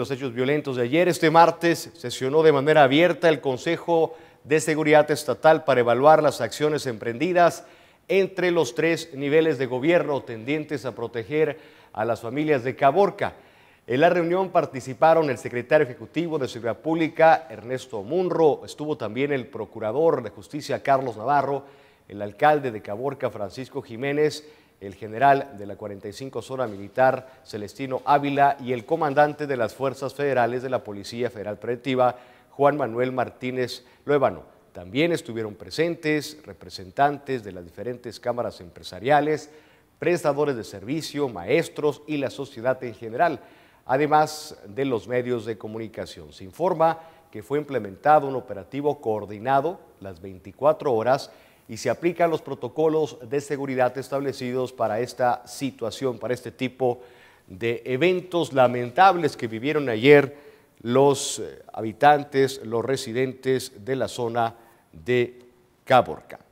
los hechos violentos de ayer. Este martes sesionó de manera abierta el Consejo de Seguridad Estatal para evaluar las acciones emprendidas entre los tres niveles de gobierno tendientes a proteger a las familias de Caborca. En la reunión participaron el secretario ejecutivo de Seguridad Pública, Ernesto Munro, estuvo también el procurador de justicia, Carlos Navarro, el alcalde de Caborca, Francisco Jiménez, el general de la 45 Zona Militar, Celestino Ávila, y el comandante de las Fuerzas Federales de la Policía Federal Preventiva, Juan Manuel Martínez Luevano. También estuvieron presentes representantes de las diferentes cámaras empresariales, prestadores de servicio, maestros y la sociedad en general, además de los medios de comunicación. Se informa que fue implementado un operativo coordinado las 24 horas y se aplican los protocolos de seguridad establecidos para esta situación, para este tipo de eventos lamentables que vivieron ayer los eh, habitantes, los residentes de la zona de Caborca.